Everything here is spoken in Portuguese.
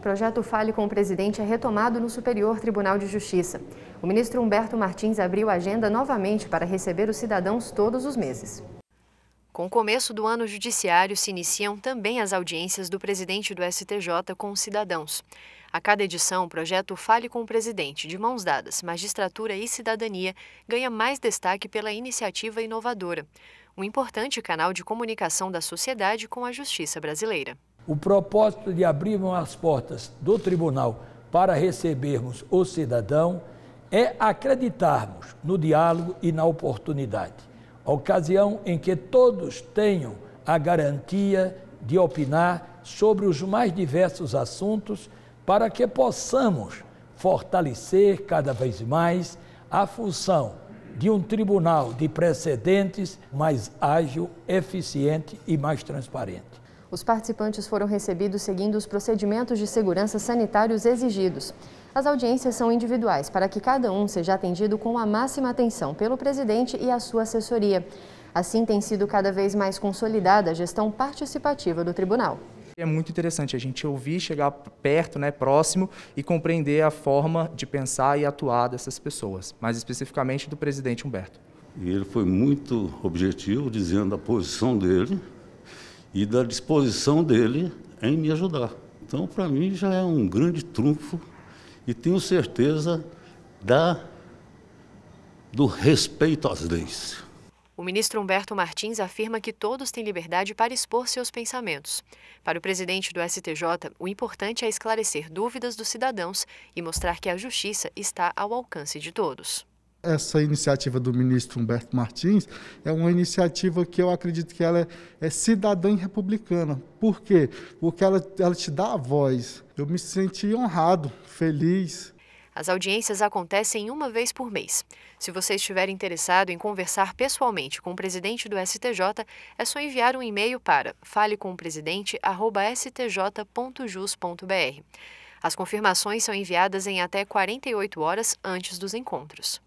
Projeto Fale com o Presidente é retomado no Superior Tribunal de Justiça. O ministro Humberto Martins abriu a agenda novamente para receber os cidadãos todos os meses. Com o começo do ano judiciário, se iniciam também as audiências do presidente do STJ com os cidadãos. A cada edição, o projeto Fale com o Presidente, de mãos dadas, magistratura e cidadania, ganha mais destaque pela iniciativa inovadora, um importante canal de comunicação da sociedade com a justiça brasileira. O propósito de abrirmos as portas do tribunal para recebermos o cidadão é acreditarmos no diálogo e na oportunidade, ocasião em que todos tenham a garantia de opinar sobre os mais diversos assuntos para que possamos fortalecer cada vez mais a função de um tribunal de precedentes mais ágil, eficiente e mais transparente. Os participantes foram recebidos seguindo os procedimentos de segurança sanitários exigidos. As audiências são individuais para que cada um seja atendido com a máxima atenção pelo presidente e a sua assessoria. Assim tem sido cada vez mais consolidada a gestão participativa do tribunal. É muito interessante a gente ouvir, chegar perto, né, próximo e compreender a forma de pensar e atuar dessas pessoas, mais especificamente do presidente Humberto. E ele foi muito objetivo, dizendo a posição dele, e da disposição dele em me ajudar. Então, para mim, já é um grande trunfo e tenho certeza da, do respeito às leis. O ministro Humberto Martins afirma que todos têm liberdade para expor seus pensamentos. Para o presidente do STJ, o importante é esclarecer dúvidas dos cidadãos e mostrar que a justiça está ao alcance de todos essa iniciativa do ministro Humberto Martins é uma iniciativa que eu acredito que ela é, é cidadã e republicana. Por quê? Porque ela, ela te dá a voz. Eu me senti honrado, feliz. As audiências acontecem uma vez por mês. Se você estiver interessado em conversar pessoalmente com o presidente do STJ, é só enviar um e-mail para falecompresidente@stj.jus.br. As confirmações são enviadas em até 48 horas antes dos encontros.